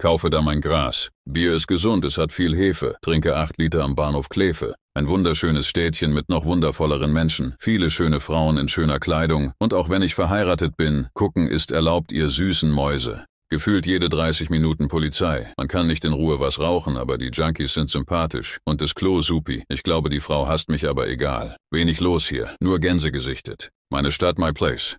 Kaufe da mein Gras. Bier ist gesund, es hat viel Hefe. Trinke acht Liter am Bahnhof Kleve. Ein wunderschönes Städtchen mit noch wundervolleren Menschen. Viele schöne Frauen in schöner Kleidung. Und auch wenn ich verheiratet bin, gucken ist erlaubt, ihr süßen Mäuse. Gefühlt jede 30 Minuten Polizei. Man kann nicht in Ruhe was rauchen, aber die Junkies sind sympathisch. Und das Klo supi. Ich glaube, die Frau hasst mich, aber egal. Wenig los hier. Nur Gänse gesichtet. Meine Stadt, my place.